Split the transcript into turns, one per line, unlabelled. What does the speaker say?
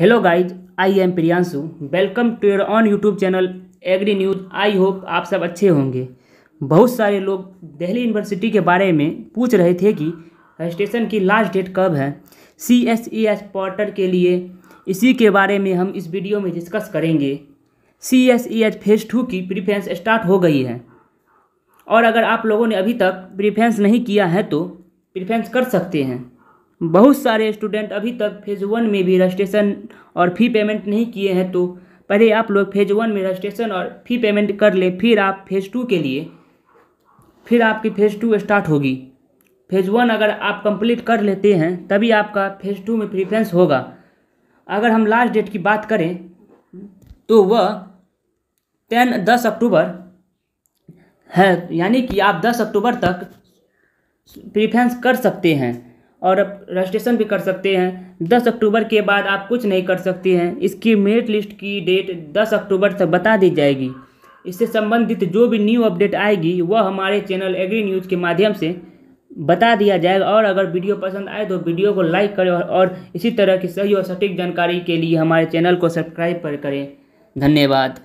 hello guys I am Priyanshu welcome to your own YouTube channel Agri News I hope आप सब अच्छे होंगे बहुत सारे लोग दिल्ली यूनिवर्सिटी के बारे में पूछ रहे थे कि रजिस्ट्रेशन की लास्ट डेट कब है C S E S portal के लिए इसी के बारे में हम इस वीडियो में डिस्कस करेंगे C S E H phase two की प्रिफ्रेंस स्टार्ट हो गई है और अगर आप लोगों ने अभी तक प्रिफ्रेंस नहीं किया है तो प्रिफ्रेंस कर सकते हैं बहुत सारे स्टूडेंट अभी तक फेज़ वन में भी रजिस्ट्रेशन और फ़ी पेमेंट नहीं किए हैं तो पहले आप लोग फेज़ वन में रजिस्ट्रेशन और फ़ी पेमेंट कर ले फिर आप फेज़ टू के लिए फिर आपकी फेज़ टू स्टार्ट होगी फेज़ वन अगर आप कंप्लीट कर लेते हैं तभी आपका फेज़ टू में प्रिफ्रेंस होगा अगर हम लास्ट डेट की बात करें तो वह टेन दस अक्टूबर है यानी कि आप दस अक्टूबर तक प्रिफ्रेंस कर सकते हैं और आप रजिस्ट्रेशन भी कर सकते हैं 10 अक्टूबर के बाद आप कुछ नहीं कर सकते हैं इसकी मेरिट लिस्ट की डेट 10 अक्टूबर तक बता दी जाएगी इससे संबंधित जो भी न्यू अपडेट आएगी वह हमारे चैनल एग्री न्यूज़ के माध्यम से बता दिया जाएगा और अगर वीडियो पसंद आए तो वीडियो को लाइक करें और इसी तरह की सही और सटीक जानकारी के लिए हमारे चैनल को सब्सक्राइब करें धन्यवाद